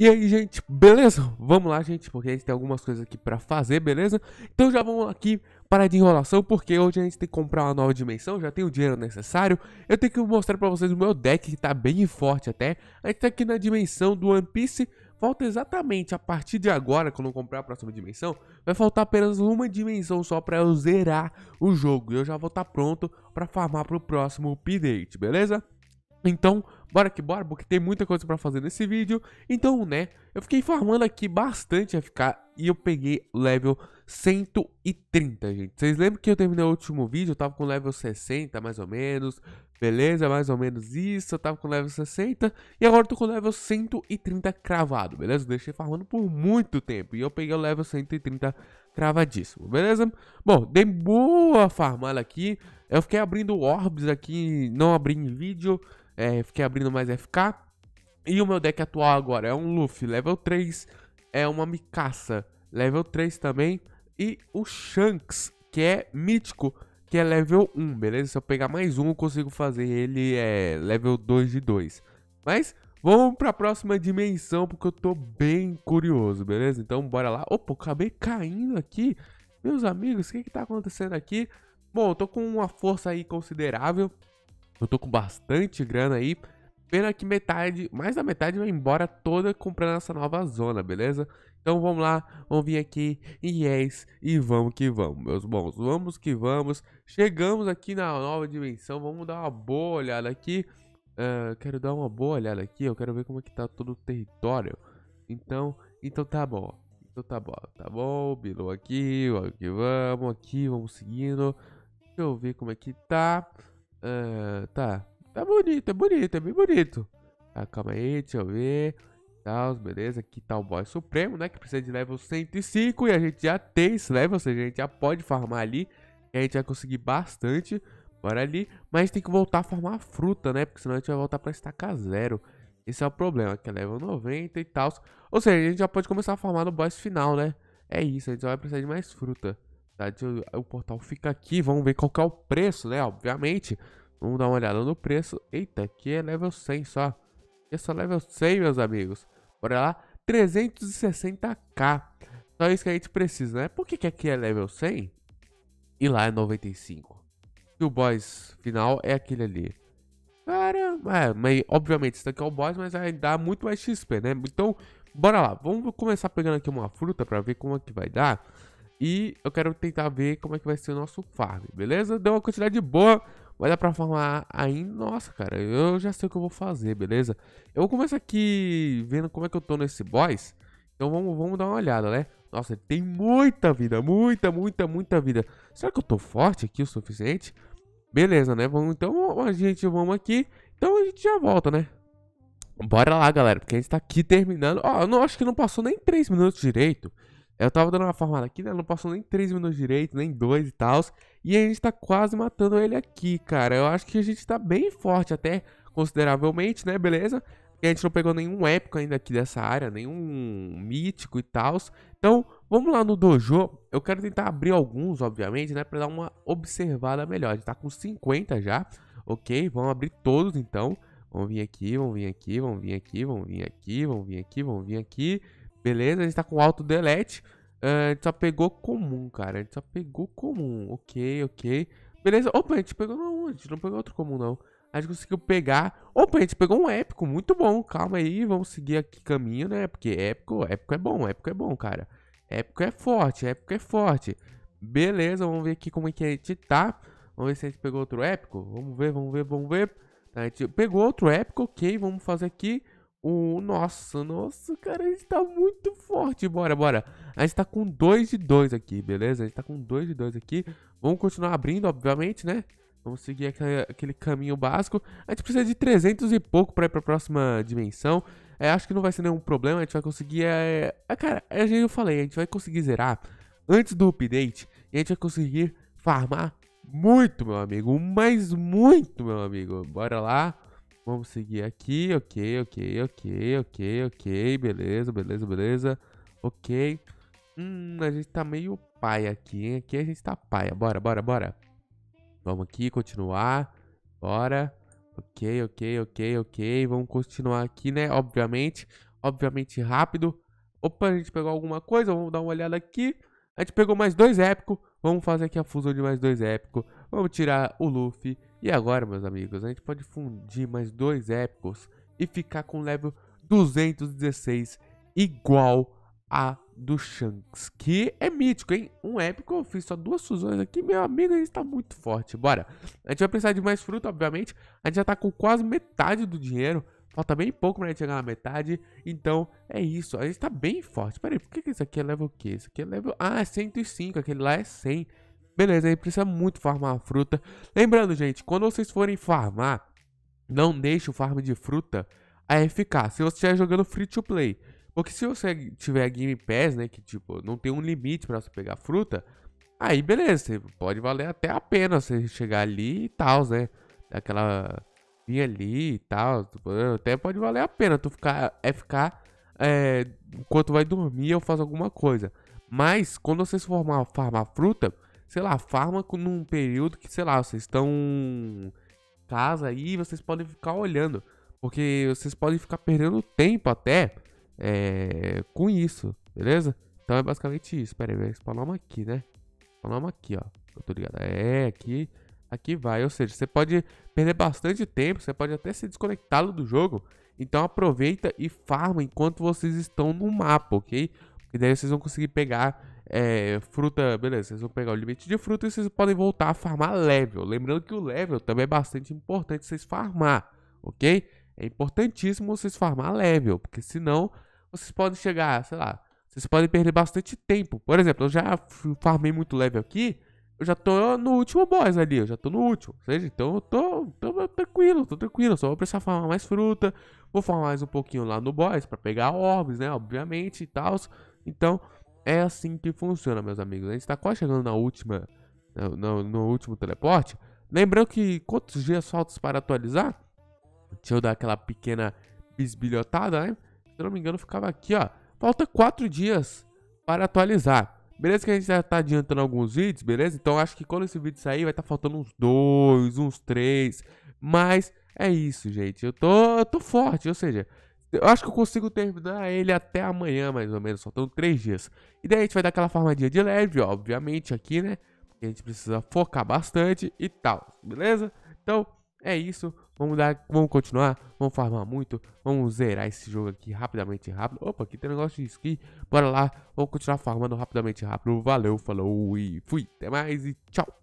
E aí, gente, beleza? Vamos lá, gente, porque a gente tem algumas coisas aqui pra fazer, beleza? Então já vamos aqui parar de enrolação, porque hoje a gente tem que comprar uma nova dimensão, já tem o dinheiro necessário. Eu tenho que mostrar pra vocês o meu deck, que tá bem forte até. A gente tá aqui na dimensão do One Piece, falta exatamente a partir de agora, quando eu comprar a próxima dimensão, vai faltar apenas uma dimensão só para eu zerar o jogo. E eu já vou estar tá pronto para farmar pro próximo update, beleza? Então, bora que bora, porque tem muita coisa para fazer nesse vídeo. Então, né, eu fiquei farmando aqui bastante FK e eu peguei level 130, gente. Vocês lembram que eu terminei o último vídeo, eu tava com level 60, mais ou menos, beleza? Mais ou menos isso, eu tava com level 60 e agora eu tô com level 130 cravado, beleza? Eu deixei farmando por muito tempo e eu peguei o level 130 cravadíssimo, beleza? Bom, dei boa farmada aqui, eu fiquei abrindo orbs aqui, não abri em vídeo, é, fiquei abrindo Grino mais FK. E o meu deck atual agora é um Luffy level 3, é uma Mikasa level 3 também, e o Shanks, que é mítico, que é level 1, beleza? Se eu pegar mais um, eu consigo fazer ele é level 2 de 2. Mas vamos para a próxima dimensão, porque eu tô bem curioso, beleza? Então bora lá. Opa, acabei caindo aqui. Meus amigos, o que que tá acontecendo aqui? Bom, eu tô com uma força aí considerável. Eu tô com bastante grana aí. Pena que metade, mais da metade vai embora toda comprando essa nova zona, beleza? Então vamos lá, vamos vir aqui em yes e vamos que vamos, meus bons. Vamos que vamos. Chegamos aqui na nova dimensão, vamos dar uma boa olhada aqui. Uh, quero dar uma boa olhada aqui, eu quero ver como é que tá todo o território. Então, então tá bom. Então tá bom, tá bom. Bilou aqui, vamos, aqui, vamos seguindo. Deixa eu ver como é que tá. Uh, tá, Tá bonito, é bonito, é bem bonito. Tá, calma aí, deixa eu ver. Tal, beleza. Aqui tá o boss supremo, né? Que precisa de level 105. E a gente já tem esse level, ou seja, a gente já pode farmar ali. E a gente vai conseguir bastante. Bora ali. Mas tem que voltar a farmar fruta, né? Porque senão a gente vai voltar pra estacar zero. Esse é o problema, que é level 90 e tal. Ou seja, a gente já pode começar a farmar no boss final, né? É isso, a gente só vai precisar de mais fruta. Tá? Eu, o portal fica aqui, vamos ver qual que é o preço, né? Obviamente. Vamos dar uma olhada no preço. Eita, aqui é level 100 só. Aqui é só level 100, meus amigos. Bora lá. 360k. Só isso que a gente precisa, né? Por que, que aqui é level 100 e lá é 95? E o boss final é aquele ali. Cara, é, mas obviamente isso daqui é o boss, mas vai dar muito mais XP, né? Então, bora lá. Vamos começar pegando aqui uma fruta pra ver como é que vai dar. E eu quero tentar ver como é que vai ser o nosso farm, beleza? Deu uma quantidade boa. Vai dar pra formar aí, nossa, cara, eu já sei o que eu vou fazer, beleza? Eu vou começar aqui vendo como é que eu tô nesse boss. Então vamos, vamos dar uma olhada, né? Nossa, ele tem muita vida, muita, muita, muita vida. Será que eu tô forte aqui o suficiente? Beleza, né? Vamos, então a gente vamos aqui. Então a gente já volta, né? Bora lá, galera, porque a gente tá aqui terminando. Ó, oh, não, acho que não passou nem 3 minutos direito. Eu tava dando uma formada aqui, né? Não passou nem 3 minutos direito, nem 2 e tal. E a gente tá quase matando ele aqui, cara. Eu acho que a gente tá bem forte até, consideravelmente, né? Beleza? E a gente não pegou nenhum épico ainda aqui dessa área, nenhum mítico e tal. Então, vamos lá no dojo. Eu quero tentar abrir alguns, obviamente, né? Pra dar uma observada melhor. A gente tá com 50 já, ok? Vamos abrir todos, então. Vamos vir aqui, vamos vir aqui, vamos vir aqui, vamos vir aqui, vamos vir aqui, vamos vir aqui. Beleza, a gente tá com alto delete a ah, gente só pegou comum, cara. A gente só pegou comum. Ok, ok. Beleza. Opa, a gente pegou não. A gente não pegou outro comum, não. A gente conseguiu pegar. Opa, a gente pegou um épico. Muito bom. Calma aí. Vamos seguir aqui caminho, né? Porque épico, épico é bom. Épico é bom, cara. Épico é forte. Épico é forte. Beleza. Vamos ver aqui como é que a gente tá. Vamos ver se a gente pegou outro épico. Vamos ver, vamos ver, vamos ver. Tá, a gente pegou outro épico. Ok, vamos fazer aqui. O nossa, nossa, cara, a gente tá muito forte. Bora, bora. A gente tá com 2 de 2 aqui, beleza? A gente tá com 2 de 2 aqui. Vamos continuar abrindo, obviamente, né? Vamos seguir aquele, aquele caminho básico. A gente precisa de 300 e pouco pra ir pra próxima dimensão. É, acho que não vai ser nenhum problema. A gente vai conseguir. É, é, cara, é, eu falei, a gente vai conseguir zerar antes do update. E a gente vai conseguir farmar muito, meu amigo. Mas muito, meu amigo. Bora lá. Vamos seguir aqui, ok, ok, ok, ok, ok, beleza, beleza, beleza, ok. Hum, a gente tá meio pai aqui, hein? Aqui a gente tá paia, bora, bora, bora. Vamos aqui, continuar, bora, ok, ok, ok, ok, vamos continuar aqui, né, obviamente, obviamente rápido. Opa, a gente pegou alguma coisa, vamos dar uma olhada aqui. A gente pegou mais dois épicos, vamos fazer aqui a fusão de mais dois épicos. Vamos tirar o Luffy. E agora, meus amigos, a gente pode fundir mais dois épicos e ficar com level 216 igual a do Shanks, que é mítico, hein? Um épico, eu fiz só duas fusões aqui, meu amigo, a gente tá muito forte. Bora, a gente vai precisar de mais fruta, obviamente. A gente já tá com quase metade do dinheiro. Falta bem pouco pra gente chegar na metade. Então, é isso. A gente tá bem forte. Pera aí, por que, que isso aqui é level o quê? Isso aqui é level... Ah, é 105. Aquele lá é 100. Beleza, aí precisa muito farmar a fruta. Lembrando, gente, quando vocês forem farmar, não deixe o farm de fruta a FK. Se você estiver jogando free to play. Porque se você tiver Game Pass, né, que tipo, não tem um limite pra você pegar fruta, aí beleza, pode valer até a pena você chegar ali e tal, né? Aquela ali e tal. Tipo, até pode valer a pena tu ficar. É ficar. É, enquanto vai dormir, eu faço alguma coisa. Mas quando vocês formar farmar fruta, sei lá, farma num período que, sei lá, vocês estão em casa aí, vocês podem ficar olhando. Porque vocês podem ficar perdendo tempo até é, com isso, beleza? Então é basicamente isso. Pera aí, uma aqui, né? Spawnamos aqui, ó. Eu tô ligado. É, aqui aqui vai. Ou seja, você pode perder bastante tempo, você pode até se desconectá-lo do jogo. Então aproveita e farma enquanto vocês estão no mapa, ok? E daí vocês vão conseguir pegar é, fruta, beleza, vocês vão pegar o limite de fruta e vocês podem voltar a farmar level. Lembrando que o level também é bastante importante vocês farmar, ok? É importantíssimo vocês farmar level, porque senão vocês podem chegar, sei lá, vocês podem perder bastante tempo. Por exemplo, eu já farmei muito level aqui, eu já tô no último boss ali, eu já tô no último. Ou seja, então eu tô, tô tranquilo, tô tranquilo. Só vou precisar farmar mais fruta. Vou farmar mais um pouquinho lá no boss pra pegar orbes, né? Obviamente e tal. Então, é assim que funciona, meus amigos. A gente tá quase chegando na última, no, no último teleporte. Lembrando que quantos dias faltam para atualizar? Deixa eu dar aquela pequena bisbilhotada, né? Se não me engano, ficava aqui, ó. Falta quatro dias para atualizar. Beleza que a gente já tá adiantando alguns vídeos, beleza? Então acho que quando esse vídeo sair vai estar tá faltando uns dois, uns três. Mas é isso, gente. Eu tô, eu tô forte, ou seja, eu acho que eu consigo terminar ele até amanhã, mais ou menos. Faltando três dias. E daí a gente vai dar aquela farmadinha de leve, obviamente, aqui, né? Porque a gente precisa focar bastante e tal, beleza? Então, é isso. Vamos dar, vamos continuar, vamos farmar muito, vamos zerar esse jogo aqui rapidamente, rápido. Opa, aqui tem um negócio de skin. Bora lá, vamos continuar farmando rapidamente, rápido. Valeu, falou e fui. Até mais e tchau.